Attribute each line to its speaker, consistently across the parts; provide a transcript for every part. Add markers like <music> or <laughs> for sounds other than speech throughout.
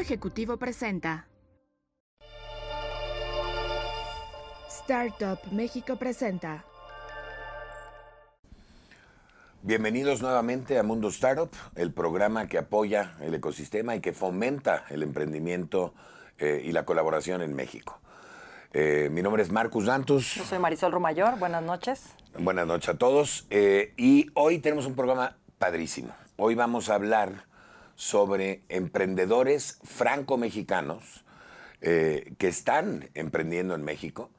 Speaker 1: Ejecutivo presenta. Startup México presenta.
Speaker 2: Bienvenidos nuevamente a Mundo Startup, el programa que apoya el ecosistema y que fomenta el emprendimiento eh, y la colaboración en México. Eh, mi nombre es Marcus Dantus. Yo soy Marisol
Speaker 3: Rumayor. Buenas noches.
Speaker 2: Buenas noches a todos. Eh, y hoy tenemos un programa padrísimo. Hoy vamos a hablar sobre emprendedores franco-mexicanos eh, que están emprendiendo en México.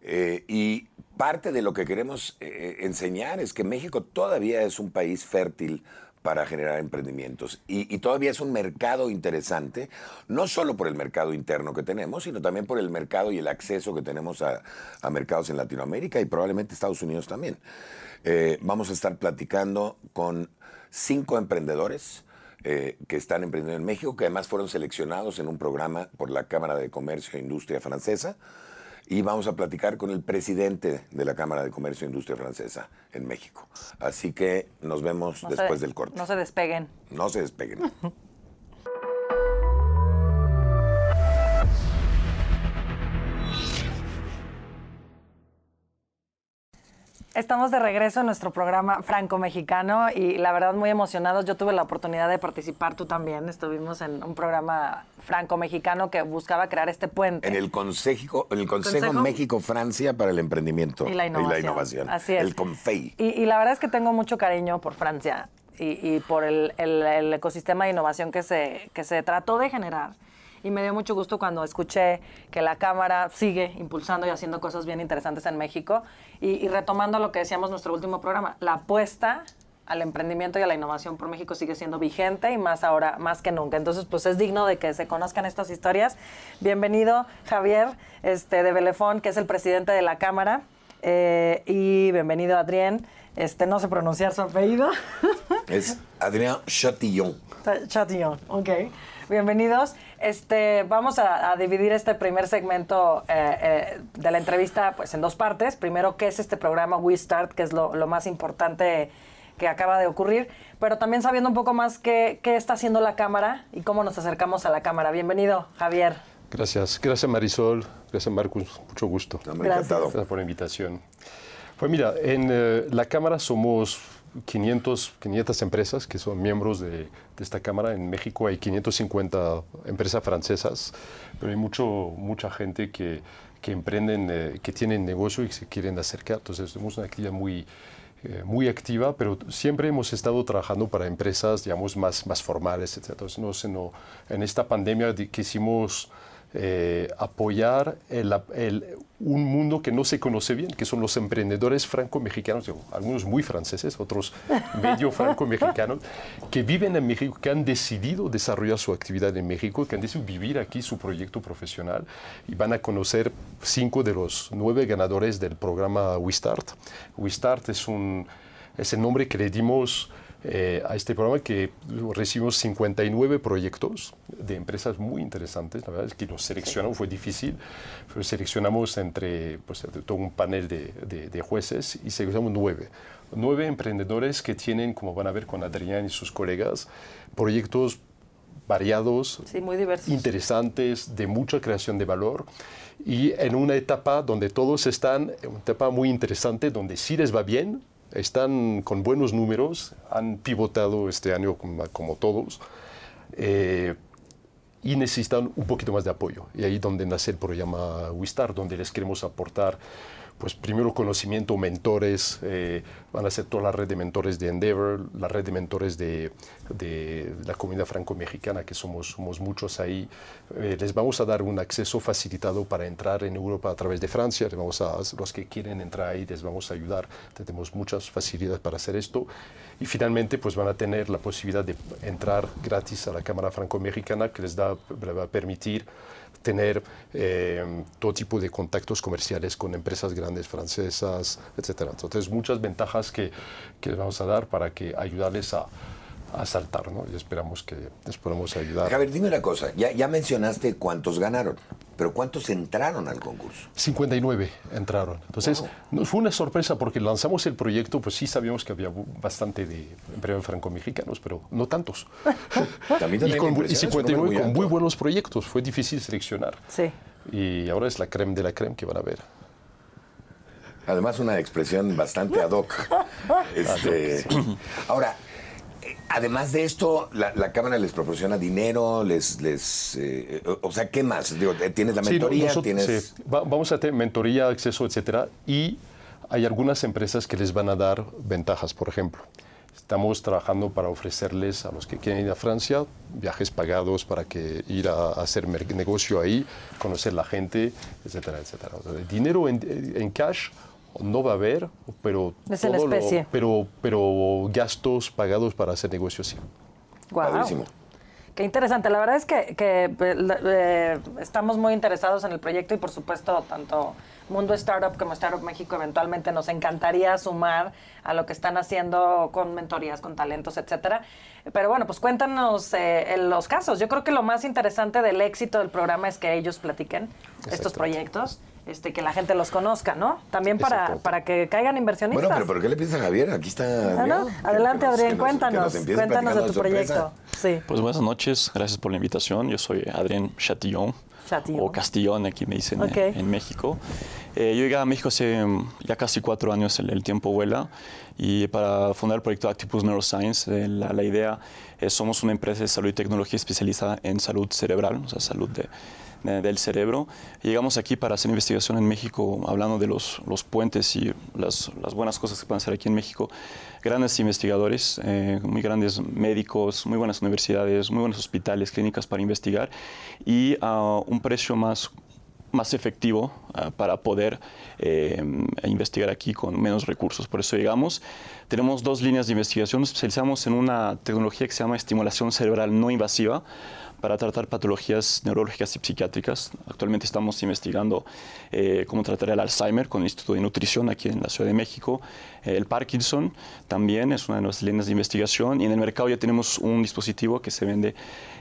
Speaker 2: Eh, y parte de lo que queremos eh, enseñar es que México todavía es un país fértil para generar emprendimientos. Y, todavía es un mercado interesante, no solo por el mercado interno que tenemos, sino también por el mercado y el acceso que tenemos a, mercados en Latinoamérica y probablemente Estados Unidos también. vamos a estar platicando con cinco emprendedores eh, que están emprendiendo en México, que además fueron seleccionados en un programa por la Cámara de Comercio e Industria Francesa. Y vamos a platicar con el presidente de la Cámara de Comercio e Industria Francesa en México. Así que nos vemos después del corte. No se despeguen. No se despeguen. <laughs>
Speaker 3: Estamos de regreso en nuestro programa franco-mexicano y la verdad muy emocionados. Yo tuve la oportunidad de participar, tú también. Estuvimos en un programa franco-mexicano que buscaba crear este puente.
Speaker 2: En el Consejo, el Consejo, México-Francia para el Emprendimiento y la Innovación. Así es. El CONFEI.
Speaker 3: Y, la verdad es que tengo mucho cariño por Francia. Y, por el, ecosistema de innovación que se, que se trató de generar y me dio mucho gusto cuando escuché que la Cámara sigue impulsando y haciendo cosas bien interesantes en México. Y, retomando lo que decíamos en nuestro último programa, la apuesta al emprendimiento y a la innovación por México sigue siendo vigente y más ahora, más que nunca. Entonces, pues es digno de que se conozcan estas historias. Bienvenido, Javier, este, de Belefón, que es el presidente de la Cámara. Eh, y bienvenido, Adrián. Este, no sé pronunciar su apellido.
Speaker 2: Es Adrián Chatillon.
Speaker 3: <laughs> Chatillon, ok. Bienvenidos. Este, vamos a, dividir este primer segmento eh, eh, de la entrevista pues, en dos partes. Primero, ¿qué es este programa We Start? Que es lo, más importante que acaba de ocurrir, pero también sabiendo un poco más qué, está haciendo la cámara y cómo nos acercamos a la cámara. Bienvenido, Javier.
Speaker 4: Gracias, gracias Marisol, gracias Marcos, mucho gusto. Me encantado. Gracias por la invitación. Pues mira, en eh, la Cámara somos 500, 500 empresas que son miembros de, esta Cámara. En México hay 550 empresas francesas, pero hay mucho, mucha gente que, que emprenden, eh, que tienen negocio y se quieren acercar. Entonces, tenemos una actividad muy, eh, muy activa, pero siempre hemos estado trabajando para empresas, digamos, más, más formales, etc. Entonces, no, en esta pandemia que hicimos eh, apoyar un mundo que no se conoce bien, que son los emprendedores franco-mexicanos, algunos muy franceses, otros medio <laughs> franco-mexicanos, que viven en México, que han decidido desarrollar su actividad en México, que han decidido vivir aquí su proyecto profesional y van a conocer cinco de los nueve ganadores del programa WeStart. WeStart es, un, es el nombre que le dimos eh, a este programa que recibimos 59 proyectos de empresas muy interesantes. La verdad es que los seleccionamos, fue difícil, pero seleccionamos entre pues, todo un panel de, de, jueces y seleccionamos nueve. Nueve emprendedores que tienen, como van a ver con Adrián y sus colegas, proyectos variados, interesantes, de mucha creación de valor y en una etapa donde todos están, una etapa muy interesante, donde sí les va bien, están con buenos números, han pivotado este año como, todos. Eh, y necesitan un poquito más de apoyo. Y ahí donde nace el programa Wistar, donde les queremos aportar pues primero conocimiento, mentores, eh, van a ser toda la red de mentores de Endeavor, la red de mentores de, la comunidad franco-mexicana, que somos, muchos ahí. Eh, les vamos a dar un acceso facilitado para entrar en Europa a través de Francia, vamos a, los que quieren entrar ahí les vamos a ayudar, tenemos muchas facilidades para hacer esto. Y finalmente, pues van a tener la posibilidad de entrar gratis a la Cámara Franco-Mexicana, que les va a permitir tener eh, todo tipo de contactos comerciales con empresas grandes francesas, etc. Entonces, muchas ventajas que, les vamos a dar para que ayudarles a, saltar, ¿no? Y esperamos que les podamos ayudar. A
Speaker 2: dime una cosa, ya mencionaste cuántos ganaron. Pero ¿cuántos entraron al concurso?
Speaker 4: 59 entraron. Entonces, fue una sorpresa porque lanzamos el proyecto, pues sí sabíamos que había bastante de empleados franco-mexicanos, pero no tantos.
Speaker 3: <laughs>
Speaker 4: y, con, y 59 con muy buenos proyectos, fue difícil seleccionar. Sí. Y
Speaker 2: ahora es la creme de la creme que van a ver. Además, una expresión bastante ad hoc. <laughs> este, ahora, Además de esto, la, Cámara les proporciona dinero, les, les eh, o sea, ¿qué más? Eh, ¿Tienes la mentoría? ¿tienes...
Speaker 4: vamos a tener mentoría, acceso, etcétera, y hay algunas empresas que les van a dar ventajas, por ejemplo. Estamos trabajando para ofrecerles a los que quieren ir a Francia viajes pagados para que ir a, hacer negocio ahí, conocer la gente, etcétera, etcétera. dinero en, en cash no va a haber, pero, es pero, gastos pagados para hacer negocios así,
Speaker 3: Guau. Qué interesante. La verdad es que, eh, estamos muy interesados en el proyecto y por supuesto tanto Mundo Startup como Startup México eventualmente nos encantaría sumar a lo que están haciendo con mentorías, con talentos, etcétera. Pero bueno, pues cuéntanos eh, los casos. Yo creo que lo más interesante del éxito del programa es que ellos platiquen estos proyectos este, que la gente los conozca, ¿no? También para, que caigan inversionistas. Bueno, pero ¿por
Speaker 2: qué le piensas, Javier? Aquí está. Adelante, Adrián, cuéntanos. cuéntanos de tu proyecto.
Speaker 5: Pues buenas noches, gracias por la invitación. Yo soy Adrián Chatillon. O Castillón, aquí me dicen en, México. Eh, yo llegué a México hace mm, ya casi cuatro años, el, tiempo vuela, y para fundar el proyecto Actipus Neuroscience, eh, la, la, idea es somos una empresa de salud y tecnología especializada en salud cerebral, o sea, salud de, eh, del cerebro. Llegamos aquí para hacer investigación en México, hablando de los, puentes y las, buenas cosas que pueden hacer aquí en México. Grandes investigadores, eh, muy grandes médicos, muy buenas universidades, muy buenos hospitales, clínicas para investigar y a ah, un precio más más efectivo ah, para poder eh, investigar aquí con menos recursos. Por eso llegamos. Tenemos dos líneas de investigación. especializamos en una tecnología que se llama estimulación cerebral no invasiva para tratar patologías neurológicas y psiquiátricas. Actualmente estamos investigando eh, cómo tratar el Alzheimer con el Instituto de Nutrición aquí en la Ciudad de México. Eh, el Parkinson también es una de nuestras líneas de investigación y en el mercado ya tenemos un dispositivo que se vende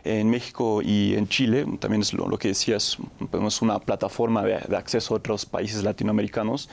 Speaker 5: en México y en Chile. También es lo, que decías, pues, es una plataforma de acceso a otros países latinoamericanos.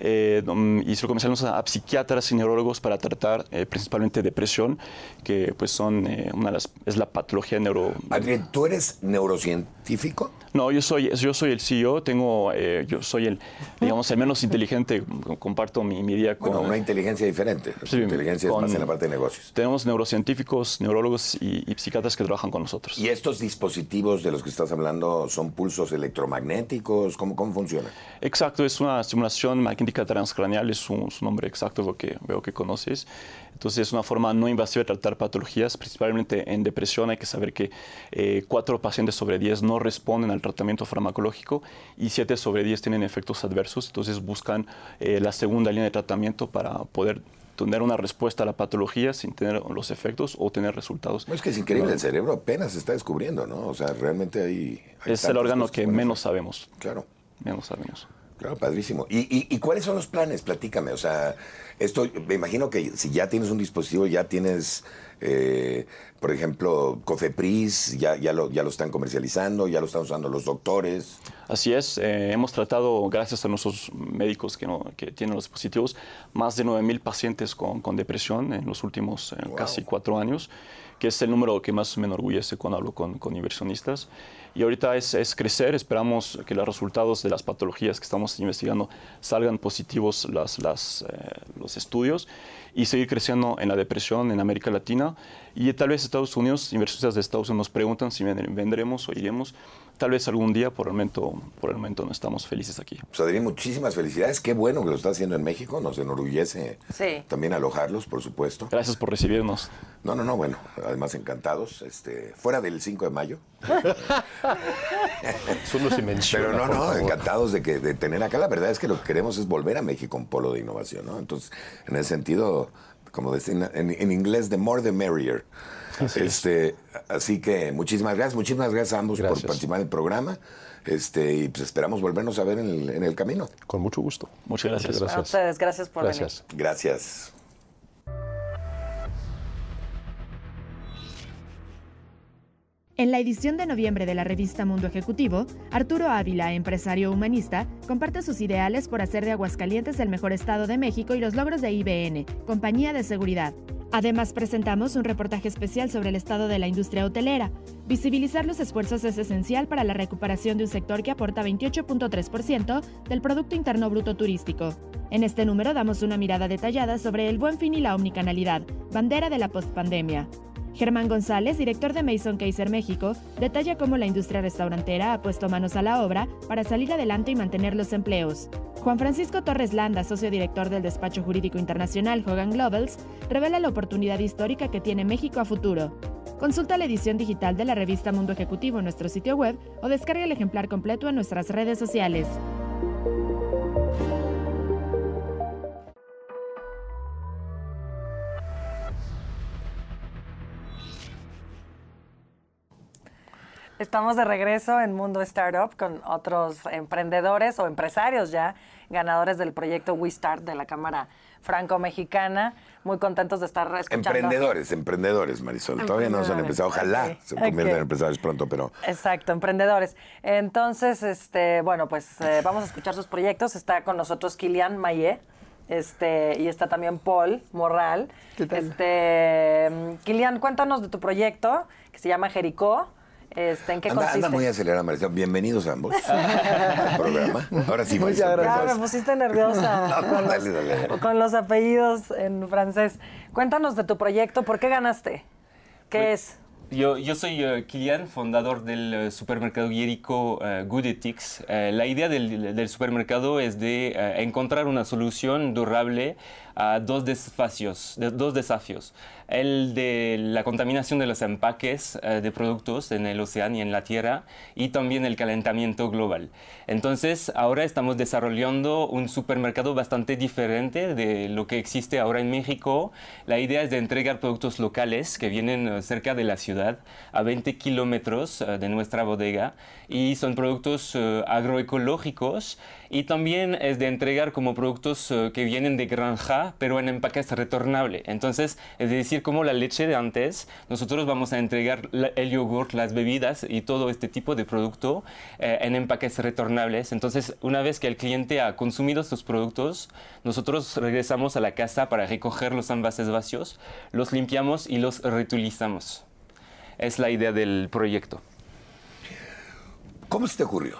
Speaker 5: Eh, mm, y se lo comenzamos a, psiquiatras y neurólogos para tratar eh, principalmente depresión, que pues son eh, una de las, es la patología neuro... Adrián, ¿tú eres neurocientífico? No, yo soy, yo soy el CEO, tengo, eh, yo soy el, digamos, el menos inteligente, comparto mi, mi día con... Bueno, una
Speaker 2: inteligencia diferente, inteligencia es más en la parte de negocios. Tenemos neurocientíficos, neurólogos y, psiquiatras que trabajan con nosotros. ¿Y estos dispositivos de los que estás hablando son pulsos electromagnéticos? ¿Cómo, cómo funciona? Exacto,
Speaker 5: es una simulación magnética transcraneal, es un, su nombre exacto, lo que veo que conoces. Entonces es una forma no invasiva de tratar patologías, principalmente en depresión hay que saber que eh, 4 pacientes sobre 10 no responden al tratamiento farmacológico y 7 sobre 10 tienen efectos adversos, entonces buscan eh, la segunda línea de tratamiento para poder tener una respuesta a la patología sin tener los efectos o tener resultados. No, es que es increíble, el cerebro
Speaker 2: apenas se está descubriendo, ¿no? O sea, realmente hay... es el órgano que, que menos sabemos. Claro. Menos sabemos. Claro, padrísimo. ¿Y, cuáles son los planes? Platícame. O sea, esto, me imagino que si ya tienes un dispositivo, ya tienes, eh, por ejemplo, Cofepris, ya, ya, lo, ya lo están comercializando, ya lo están usando los doctores. Así es.
Speaker 5: Eh, hemos tratado, gracias a nuestros médicos que, tienen los dispositivos, más de 9.000 pacientes con, depresión en los últimos eh, casi cuatro años que es el número que más me enorgullece cuando hablo con, inversionistas. Y ahorita es, crecer, esperamos que los resultados de las patologías que estamos investigando salgan positivos eh, los estudios y seguir creciendo en la depresión en América Latina. Y tal vez Estados Unidos, inversores de Estados Unidos nos preguntan si vendremos o iremos. Tal vez algún día, por el momento, por el momento
Speaker 2: no estamos felices aquí. Pues Adrián, muchísimas felicidades. Qué bueno que lo está haciendo en México. Nos enorgullece también alojarlos, por supuesto. Gracias por recibirnos. No, no, no, bueno, además encantados. Este, fuera del 5 de mayo, <laughs> son los Pero no, no, encantados de, que, de tener acá. La verdad es que lo que queremos es volver a México un polo de innovación, ¿no? Entonces, en ese sentido, como decía en, inglés, the more the merrier. Así este, Así que muchísimas gracias, muchísimas gracias a ambos por participar el programa. Este, y pues esperamos volvernos a ver en el, camino. Con mucho gusto. Muchas gracias. gracias. gracias por Gracias.
Speaker 1: En la edición de noviembre de la revista Mundo Ejecutivo, Arturo Ávila, empresario humanista, comparte sus ideales por hacer de Aguascalientes el mejor estado de México y los logros de IBN, compañía de seguridad. Además, presentamos un reportaje especial sobre el estado de la industria hotelera. Visibilizar los esfuerzos es esencial para la recuperación de un sector que aporta 28.3% del Producto Interno Bruto Turístico. En este número damos una mirada detallada sobre el buen fin y la omnicanalidad, bandera de la postpandemia. Germán González, director de Mason Kaiser México, detalla cómo la industria restaurantera ha puesto manos a la obra para salir adelante y mantener los empleos. Juan Francisco Torres Landa, socio director del despacho jurídico internacional Hogan Globals, revela la oportunidad histórica que tiene México a futuro. Consulta la edición digital de la revista Mundo Ejecutivo en nuestro sitio web o descarga el ejemplar completo en nuestras redes sociales.
Speaker 3: Estamos de regreso en Mundo Startup con otros emprendedores o empresarios ya, ganadores del proyecto We de la Cámara Franco-Mexicana. Muy contentos de estar escuchando. Emprendedores,
Speaker 2: emprendedores, Marisol. Todavía no se han empezado. Ojalá se conviertan en empresarios pronto, pero...
Speaker 3: Exacto, emprendedores. Entonces, este, bueno, pues eh, vamos a escuchar sus proyectos. Está con nosotros Kilian Mayé. Este, y está también Paul Morral. Este, mm, Kilian, cuéntanos de tu proyecto que se llama Jericó este, ¿En qué consiste? Anda muy
Speaker 2: acelerada, María. Bienvenidos ambos <laughs> al programa. Ahora sí, gracias. Ya me
Speaker 3: pusiste nerviosa
Speaker 2: <laughs>
Speaker 3: con, los, apellidos en francés. Cuéntanos de tu proyecto. ¿Por qué ganaste? ¿Qué es?
Speaker 6: Yo, soy eh, Kilian, fundador del eh, supermercado guérico eh, Good Ethics. la idea del, supermercado es de encontrar una solución durable a dos desafíos, dos desafíos. El de la contaminación de los empaques de productos en el océano y en la tierra y también el calentamiento global. Entonces, ahora estamos desarrollando un supermercado bastante diferente de lo que existe ahora en México. La idea es de entregar productos locales que vienen cerca de la ciudad a 20 kilómetros eh, de nuestra bodega, y son productos eh, agroecológicos y también es de entregar como productos eh, que vienen de granja, pero en empaques retornables. Entonces, es decir, como la leche de antes, nosotros vamos a entregar el yogur, las bebidas y todo este tipo de producto en empaques retornables. Entonces, una vez que el cliente ha consumido estos productos, nosotros regresamos a la casa para recoger los envases vacíos, los limpiamos y los reutilizamos es
Speaker 2: la idea del proyecto. ¿Cómo se te ocurrió?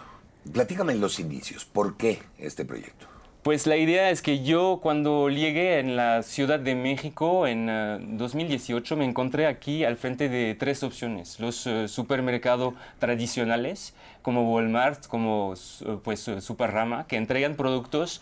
Speaker 2: Platícame en los inicios, ¿por qué este proyecto?
Speaker 6: Pues la idea es que yo cuando llegué en la Ciudad de México en 2018 eh, me encontré aquí al frente de tres opciones. Los eh, supermercados tradicionales como Walmart, como eh, pues Superrama, que entregan productos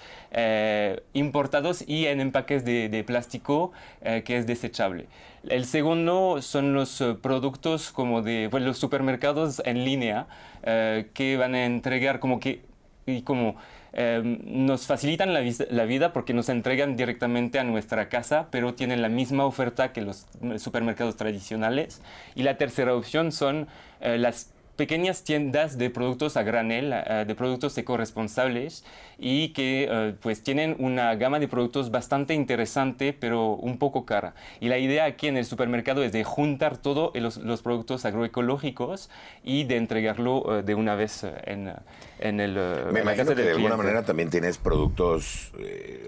Speaker 6: importados y en empaques de, plástico que es desechable. El segundo son los productos como de los supermercados en línea que van a entregar como que y como Em, nos facilitan la, vida porque nos entregan directamente a nuestra casa, pero tienen la misma oferta que los supermercados tradicionales. Y la tercera opción son eh, las pequeñas tiendas de productos a granel, de productos ecoresponsables y que eh, pues tienen una gama de productos bastante interesante pero un poco cara. Y la idea aquí en el supermercado es de juntar todos los, productos agroecológicos y de entregarlo eh, de una vez eh, en, en el... Me imagino que de alguna manera
Speaker 2: también tienes productos,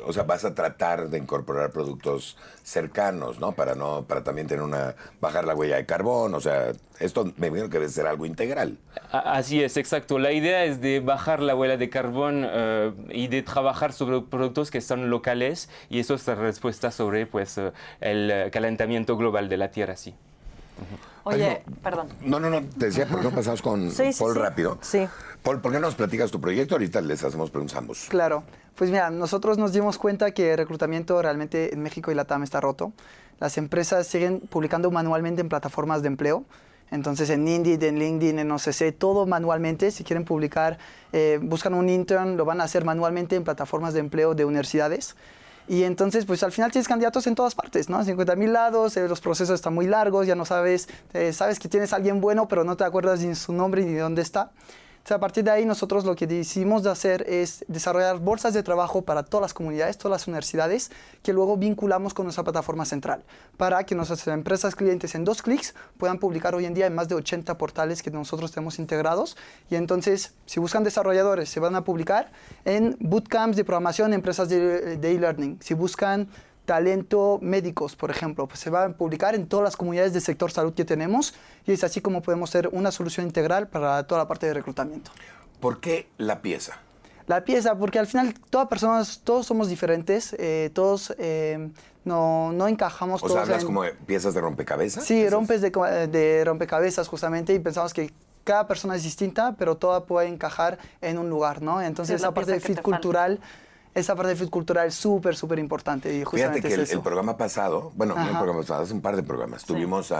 Speaker 2: o sea, vas a tratar de incorporar productos cercanos, ¿no? Para, no, para también tener una, bajar la huella de carbón, o sea, esto me imagino que debe ser algo integral.
Speaker 6: Así es, exacto. La idea es de bajar la huella de carbón eh, y de trabajar sobre productos que son locales y eso es la respuesta sobre pues, eh, el eh, calentamiento global de la Tierra, sí.
Speaker 1: Oye,
Speaker 2: perdón. No, no, no, te decía, ¿por no pasamos con Paul rápido? Sí. Paul, ¿por qué no nos platicas tu proyecto? Ahorita les hacemos preguntas ambos.
Speaker 7: Claro. Pues mira, nosotros nos dimos cuenta que el reclutamiento realmente en México y la TAM está roto. Las empresas siguen publicando manualmente en plataformas de empleo entonces en Indeed, en LinkedIn, en OCC, todo manualmente. Si quieren publicar, eh, buscan un intern, lo van a hacer manualmente en plataformas de empleo de universidades. Y entonces, pues al final tienes candidatos en todas partes, ¿no? 50 mil lados, eh, los procesos están muy largos, ya no sabes, eh, sabes que tienes a alguien bueno, pero no te acuerdas ni su nombre ni dónde está a partir de ahí nosotros lo que decidimos de hacer es desarrollar bolsas de trabajo para todas las comunidades, todas las universidades, que luego vinculamos con nuestra plataforma central, para que nuestras empresas clientes en dos clics puedan publicar hoy en día en más de 80 portales que nosotros tenemos integrados. Y entonces, si buscan desarrolladores, se van a publicar en bootcamps de programación, empresas de eh, e-learning. si buscan talento médicos, por ejemplo. Pues se va a publicar en todas las comunidades del sector salud que tenemos y es así como podemos ser una solución integral para toda la parte de reclutamiento. ¿Por qué
Speaker 2: la pieza?
Speaker 7: La pieza, porque al final todas personas, todos somos diferentes, eh, todos eh, no, no, encajamos. O sea, hablas como
Speaker 2: piezas de rompecabezas. Sí,
Speaker 7: rompes de, rompecabezas justamente y pensamos que cada persona es distinta, pero toda puede encajar en un lugar, ¿no? Entonces, aparte esa parte de fit cultural esa parte de fit cultural es súper, súper importante. Y justamente Fíjate que el,
Speaker 2: programa pasado, bueno, no el programa pasado, hace un par de programas, tuvimos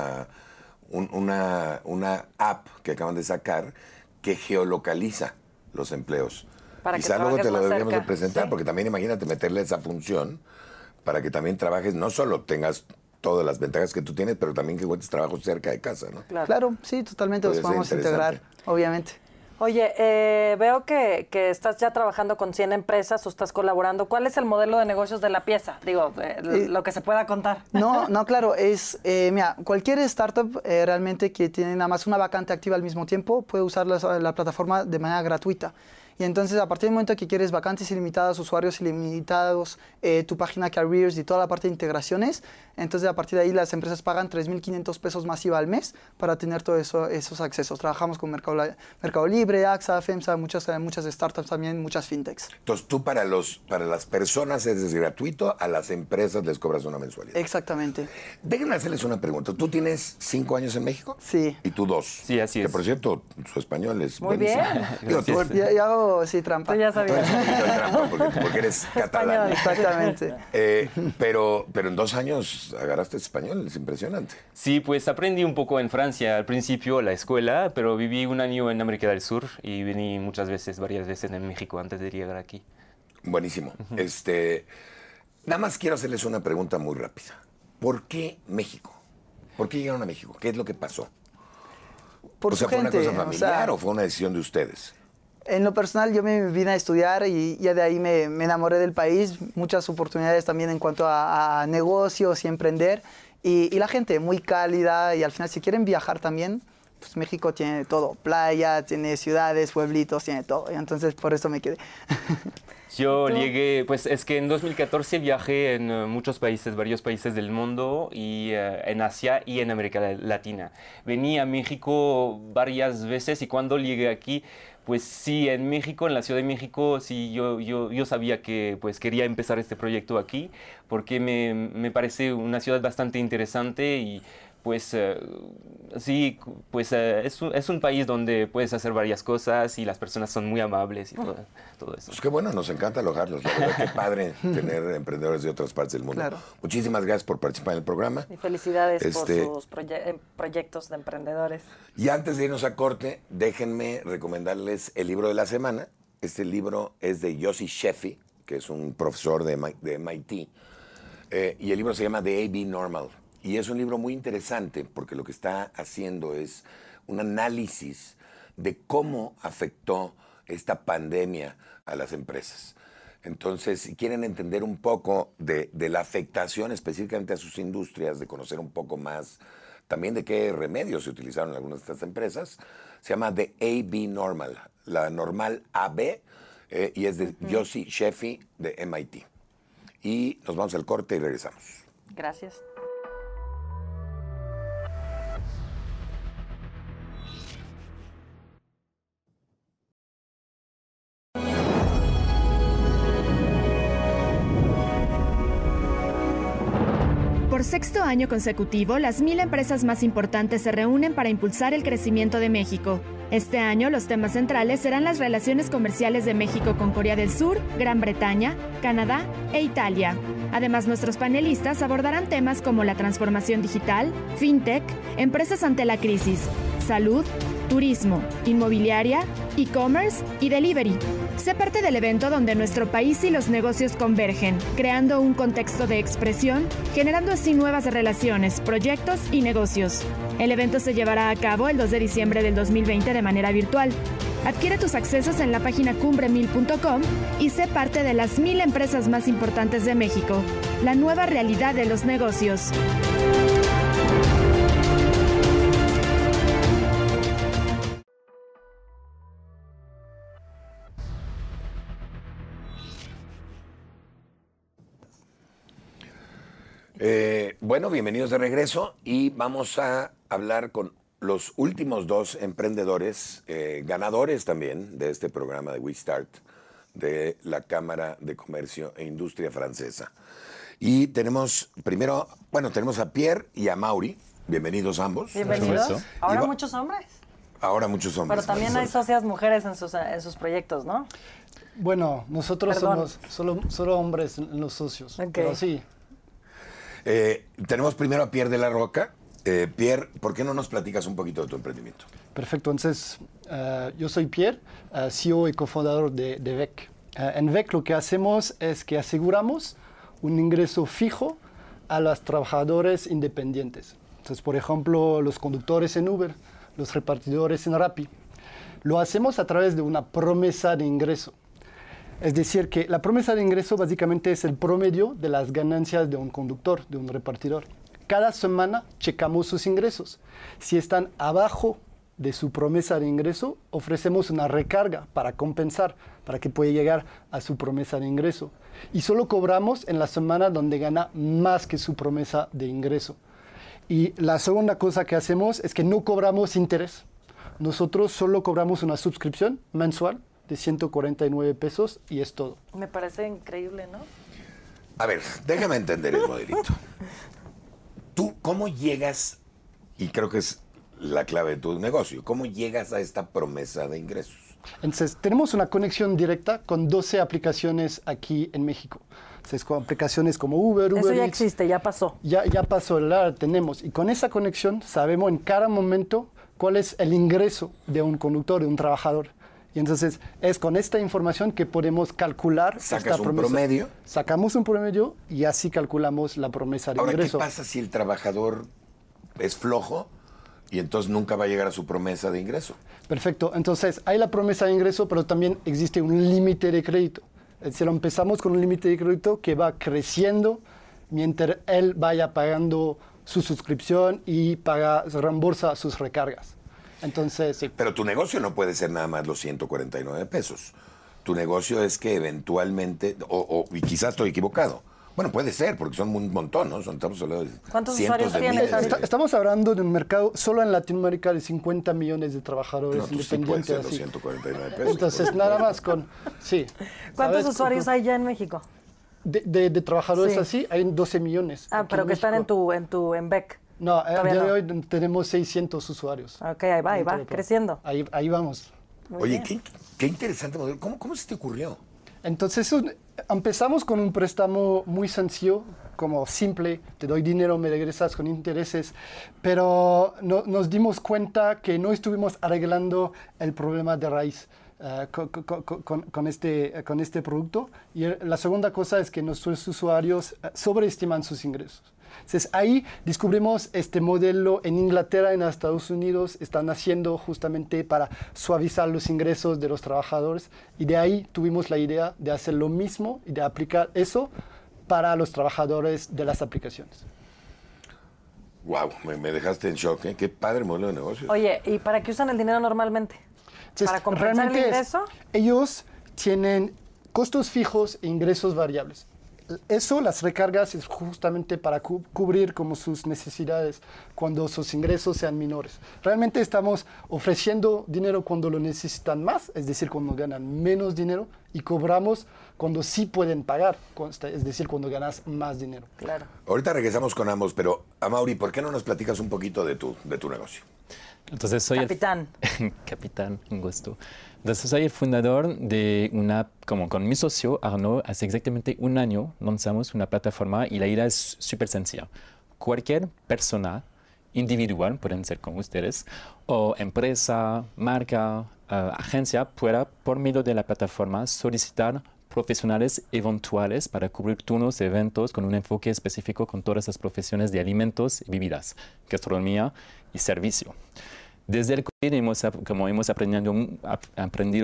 Speaker 2: una, una app que acaban de sacar que geolocaliza los empleos. Para Quizá luego te lo deberíamos presentar, porque también imagínate meterle esa función para que también trabajes, no solo tengas todas las ventajas que tú tienes, pero también que encuentres trabajo cerca de casa, ¿no? Claro,
Speaker 7: sí, totalmente
Speaker 2: los podemos integrar,
Speaker 7: obviamente.
Speaker 3: Oye, eh, veo que, que, estás ya trabajando con 100 empresas o estás colaborando. ¿Cuál es el modelo de negocios de la pieza? Digo, eh, lo que se pueda contar.
Speaker 7: No, <laughs> no, claro, es, eh, mira, cualquier startup realmente que tiene nada más una vacante activa al mismo tiempo puede usar la plataforma de manera gratuita. Y entonces a partir del momento que quieres vacantes ilimitadas, usuarios ilimitados, eh, tu página careers y toda la parte de integraciones, entonces a partir de ahí las empresas pagan 3.500 pesos más al mes para tener todos esos accesos. Trabajamos con Mercado, Libre, AXA, FEMSA, muchas, muchas startups también,
Speaker 2: muchas fintechs. Entonces tú para, los, para las personas es gratuito, a las empresas les cobras una mensualidad. Exactamente. Déjenme hacerles una pregunta. ¿Tú tienes cinco años en México? Sí. ¿Y tú dos? Sí, así es. Que por cierto, su español es... Muy bien. <laughs> ya sí trampa? ya sabía. porque, eres <laughs> catalán. Exactamente. Eh, pero, pero en dos años agarraste español, es impresionante.
Speaker 6: Sí, pues aprendí un poco en Francia al principio, la escuela, pero viví un año en América del Sur y vení muchas veces, varias veces en México
Speaker 2: antes de llegar aquí. Buenísimo. Este, nada más quiero hacerles una pregunta muy rápida. ¿Por qué México? ¿Por qué llegaron a México? ¿Qué es lo que pasó? Por o sea, ¿fue una cosa familiar o fue una decisión de ustedes?
Speaker 7: En lo personal yo me vine a estudiar y ya de ahí me, enamoré del país, muchas oportunidades también en cuanto a, negocios y emprender y, la gente muy cálida y al final si quieren viajar también, pues México tiene todo, playa, tiene ciudades, pueblitos, tiene todo y entonces por eso me quedé. <laughs>
Speaker 6: Yo llegué, pues es que en 2014 viajé en eh, muchos países, varios países del mundo, y eh, en Asia y en América Latina. Vení a México varias veces y cuando llegué aquí, pues sí, en México, en la Ciudad de México, sí, yo, yo, yo sabía que pues quería empezar este proyecto aquí, porque me, me parece una ciudad bastante interesante y pues eh, sí, pues eh, es, un, país donde puedes hacer varias cosas y las personas son muy amables y todo,
Speaker 2: eso. Pues qué bueno, nos encanta alojarlos. qué padre <laughs> tener emprendedores de otras partes del mundo. Muchísimas gracias por participar en el programa. Y
Speaker 3: felicidades por este, sus eh, proyectos de emprendedores.
Speaker 2: Y antes de irnos a corte, déjenme recomendarles el libro de la semana. Este libro es de Yossi Sheffi, que es un profesor de, MIT. y el libro se llama The AB Normal y es un libro muy interesante porque lo que está haciendo es un análisis de cómo afectó esta pandemia a las empresas. Entonces, si quieren entender un poco de, la afectación específicamente a sus industrias, de conocer un poco más también de qué remedios se utilizaron en algunas de estas empresas, se llama The AB Normal, la normal AB, eh, y es de Yossi Sheffi de MIT. Y nos vamos al corte y regresamos.
Speaker 3: Gracias.
Speaker 1: Por sexto año consecutivo, las mil empresas más importantes se reúnen para impulsar el crecimiento de México. Este año los temas centrales serán las relaciones comerciales de México con Corea del Sur, Gran Bretaña, Canadá e Italia. Además, nuestros panelistas abordarán temas como la transformación digital, fintech, empresas ante la crisis, salud, turismo, inmobiliaria, e-commerce y delivery. Sé parte del evento donde nuestro país y los negocios convergen, creando un contexto de expresión, generando así nuevas relaciones, proyectos y negocios. El evento se llevará a cabo el 2 de diciembre del 2020 de manera virtual. Adquiere tus accesos en la página cumbremil.com y sé parte de las mil empresas más importantes de México, la nueva realidad de los negocios.
Speaker 2: Eh, bueno, bienvenidos de regreso y vamos a hablar con los últimos dos emprendedores, eh, ganadores también de este programa de We Start de la Cámara de Comercio e Industria Francesa. Y tenemos primero, bueno, tenemos a Pierre y a Mauri. Bienvenidos ambos. Bienvenidos. Ahora muchos hombres. Ahora muchos hombres. Pero también hay
Speaker 3: socias mujeres en sus, proyectos, ¿no?
Speaker 8: Bueno, nosotros somos solo, hombres los socios. Okay. Pero sí,
Speaker 2: eh, tenemos primero a Pierre de la Roca. Eh, Pierre, ¿por qué no nos platicas un poquito de tu emprendimiento?
Speaker 8: Perfecto, entonces eh, yo soy Pierre, CEO y cofundador de, VEC. en VEC lo que hacemos es que aseguramos un ingreso fijo a los trabajadores independientes. Entonces, por ejemplo, los conductores en Uber, los repartidores en Rappi. Lo hacemos a través de una promesa de ingreso. Es decir, que la promesa de ingreso básicamente es el promedio de las ganancias de un conductor, de un repartidor. Cada semana checamos sus ingresos. Si están abajo de su promesa de ingreso, ofrecemos una recarga para compensar, para que pueda llegar a su promesa de ingreso. Y solo cobramos en la semana donde gana más que su promesa de ingreso. Y la segunda cosa que hacemos es que no cobramos interés. Nosotros solo cobramos una suscripción mensual de 149 pesos y es todo.
Speaker 3: Me parece increíble, ¿no?
Speaker 2: A ver, déjame entender el modelito. Tú, ¿cómo llegas? Y creo que es la clave de tu negocio. ¿Cómo llegas a esta promesa de ingresos?
Speaker 8: Entonces, tenemos una conexión directa con 12 aplicaciones aquí en México. Entonces, con aplicaciones como Uber, Uber. Eso ya existe, ya pasó. Ya, ya pasó, la tenemos. Y con esa conexión sabemos en cada momento cuál es el ingreso de un conductor, de un trabajador. Y entonces es con esta información que podemos calcular esta un promedio. Sacamos un promedio y así calculamos la
Speaker 2: promesa de Ahora, ingreso. ¿Qué pasa si el trabajador es flojo? y entonces nunca va a llegar a su promesa de ingreso.
Speaker 8: Perfecto, entonces hay la promesa de ingreso, pero también existe un límite de crédito. Eh, si lo empezamos con un límite de crédito que va creciendo mientras él vaya pagando su suscripción y paga, reembolsa sus recargas.
Speaker 2: Entonces, Pero tu negocio no puede ser nada más los 149 pesos. Tu negocio es que eventualmente, o, y quizás estoy equivocado, bueno, puede ser, porque son un montón, ¿no? Son, estamos hablando ¿Cuántos usuarios tienes?
Speaker 8: estamos hablando de un mercado solo en Latinoamérica de 50 millones de trabajadores independientes. así. Los
Speaker 2: 149 pesos,
Speaker 8: Entonces, nada más con. Sí. ¿Cuántos usuarios hay ya en México? De, trabajadores así, hay 12 millones. Ah, pero que están en
Speaker 3: tu, en tu en BEC.
Speaker 8: No, eh, a día de hoy tenemos 600 usuarios. Ok,
Speaker 3: ahí va, ahí va, creciendo.
Speaker 8: Ahí, ahí vamos. Oye, qué, interesante ¿Cómo, ¿Cómo se te ocurrió? Entonces empezamos con un préstamo muy sencillo, como simple, te doy dinero, me regresas con intereses, pero no, nos dimos cuenta que no estuvimos arreglando el problema de raíz. Eh, con, este, con este producto. Y la segunda cosa es que nuestros usuarios eh, sobreestiman sus ingresos. Entonces ahí descubrimos este modelo en Inglaterra, en Estados Unidos, están haciendo justamente para suavizar los ingresos de los trabajadores y de ahí tuvimos la idea de hacer lo mismo y de aplicar eso para los trabajadores de las
Speaker 2: aplicaciones. Wow, me, me dejaste en shock, ¿eh? qué padre modelo de negocio.
Speaker 8: Oye,
Speaker 3: ¿y para qué usan el dinero normalmente? ¿Para compensar el ingreso?
Speaker 8: ellos tienen costos fijos e ingresos variables eso, las recargas, es justamente para cubrir como sus necesidades cuando sus ingresos sean menores. Realmente estamos ofreciendo dinero cuando lo necesitan más, es decir, cuando ganan menos dinero, y cobramos cuando sí pueden pagar, este, es decir, cuando ganas más dinero.
Speaker 2: Claro. Ahorita regresamos con ambos, pero Mauri ¿por qué no nos platicas un poquito de tu, de tu negocio? Entonces
Speaker 9: soy capitán. <laughs> capitán, un gusto. Entonces soy el fundador de una, como con mi socio Arnaud, hace exactamente un año lanzamos una plataforma y la idea es súper sencilla. Cualquier persona individual, pueden ser con ustedes, o empresa, marca, eh, agencia, pueda por medio de la plataforma solicitar profesionales eventuales para cubrir turnos, eventos con un enfoque específico con todas las profesiones de alimentos y bebidas, gastronomía y servicio. Desde el COVID, hemos, como hemos aprendido,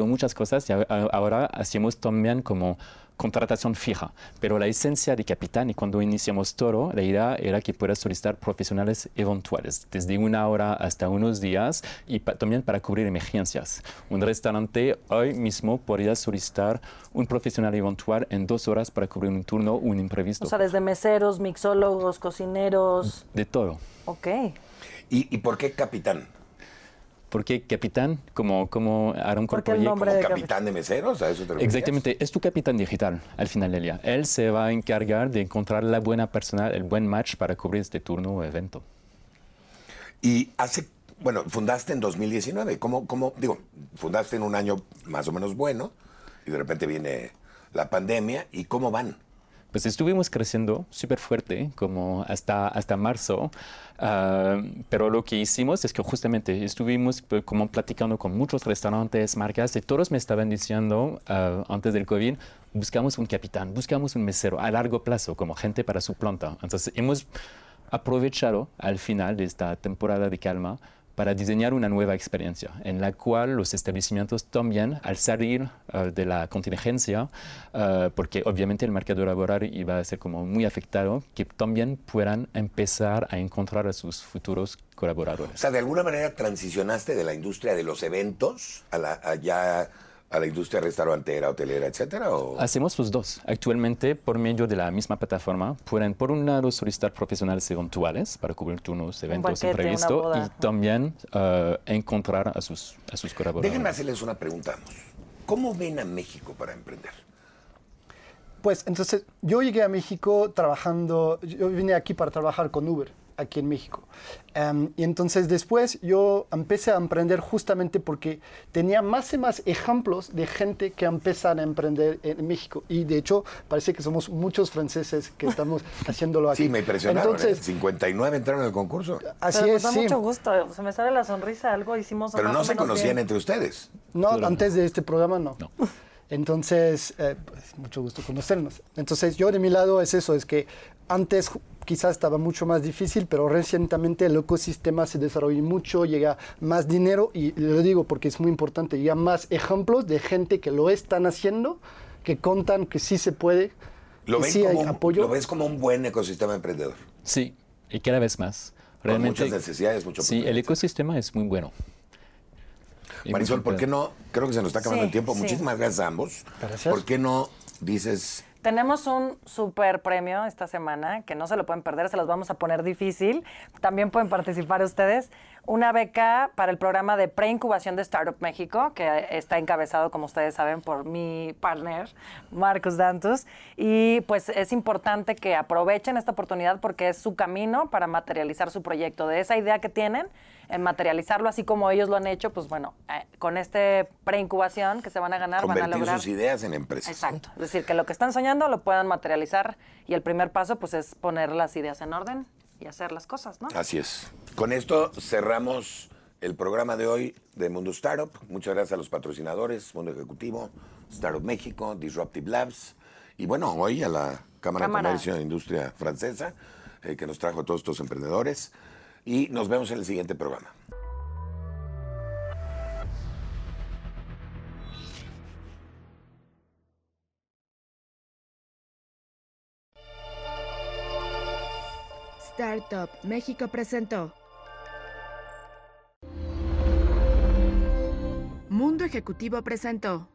Speaker 9: muchas cosas, y ahora hacemos también como contratación fija. Pero la esencia de Capitán y cuando iniciamos Toro, la idea era que puedas solicitar profesionales eventuales, desde una hora hasta unos días y también para cubrir emergencias. Un restaurante hoy mismo podría solicitar un profesional eventual en dos horas para cubrir un turno o un imprevisto. O sea, desde
Speaker 3: meseros, mixólogos, cocineros. De todo. Ok.
Speaker 2: ¿Y, y por qué Capitán? ¿Por qué capitán? Como, como Aaron un Como de capitán, de meseros, ¿a eso te Exactamente,
Speaker 9: es tu capitán digital al final del día. Él se va a encargar de encontrar la buena persona, el buen
Speaker 2: match para cubrir este turno o evento. Y hace, bueno, fundaste en 2019. ¿Cómo, cómo, digo, fundaste en un año más o menos bueno y de repente viene la pandemia y cómo van?
Speaker 9: pues estuvimos creciendo súper fuerte, como hasta, hasta marzo, ah, pero lo que hicimos es que justamente estuvimos pues, como platicando con muchos restaurantes, marcas, y todos me estaban diciendo ah, antes del COVID, buscamos un capitán, buscamos un mesero a largo plazo, como gente para su planta. Entonces hemos aprovechado al final de esta temporada de calma para diseñar una nueva experiencia en la cual los establecimientos también, al salir eh, de la contingencia, eh, porque obviamente el mercado laboral iba a ser como muy afectado, que también puedan empezar a encontrar a sus futuros colaboradores. O
Speaker 2: sea, de alguna manera transicionaste de la industria de los eventos a la a ya a la industria restaurantera, hotelera, etcétera? O...
Speaker 9: Hacemos los dos. Actualmente, por medio de la misma plataforma, pueden, por un lado, solicitar profesionales eventuales para cubrir turnos, eventos imprevistos y también eh,
Speaker 2: encontrar a sus, a sus colaboradores. Déjenme hacerles una pregunta. ¿Cómo ven a México para emprender?
Speaker 8: Pues entonces, yo llegué a México trabajando, yo vine aquí para trabajar con Uber aquí en México. Em, y entonces después yo empecé a emprender justamente porque tenía más y más ejemplos de gente que empezaron a emprender en México. Y de hecho parece que somos muchos franceses que estamos <laughs> haciéndolo aquí. Sí, me impresionaron. ¿eh? Entonces,
Speaker 2: ¿eh? 59 entraron en el concurso. Así es. Nos pues, da mucho
Speaker 3: gusto. Se me sale la sonrisa. Algo
Speaker 2: hicimos. Pero no se conocían entre ustedes.
Speaker 8: No, antes de este programa no. <laughs> Entonces, eh, pues, mucho gusto conocernos. Entonces, yo de mi lado es eso, es que antes quizás estaba mucho más difícil, pero recientemente el ecosistema se desarrolló mucho, llega más dinero y lo digo porque es muy importante, llega más ejemplos de gente que lo están haciendo, que contan que sí se puede,
Speaker 2: ¿Lo que sí hay apoyo. Lo ves como un buen ecosistema emprendedor.
Speaker 9: Sí, y cada vez más. Realmente, muchas necesidades, mucho Sí, el ecosistema es muy bueno.
Speaker 2: Marisol, ¿por qué no? Creo que se nos está acabando el tiempo. Muchísimas gracias a ambos. Gracias. ¿Por qué no dices
Speaker 3: tenemos un super premio esta semana que no se lo pueden perder, se los vamos a poner difícil. También pueden participar ustedes una beca para el programa de preincubación de Startup México, que está encabezado, como ustedes saben, por mi partner, Marcos Dantos. Y pues es importante que aprovechen esta oportunidad porque es su camino para materializar su proyecto, de esa idea que tienen, en materializarlo así como ellos lo han hecho, pues bueno, eh, con este preincubación que se van a ganar, van a lograr... sus ideas en empresas. Exacto, es decir, que lo que están soñando lo puedan materializar y el primer paso pues es poner las ideas en orden y hacer las cosas, ¿no?
Speaker 2: Así es. Con esto cerramos el programa de hoy de Mundo Startup. Muchas gracias a los patrocinadores, Mundo Ejecutivo, Startup México, Disruptive Labs y bueno, hoy a la Cámara, de Comercio e Industria Francesa eh, que nos trajo a todos estos emprendedores. Y nos vemos en el siguiente programa.
Speaker 1: Startup México presentó. Mundo Ejecutivo presentó.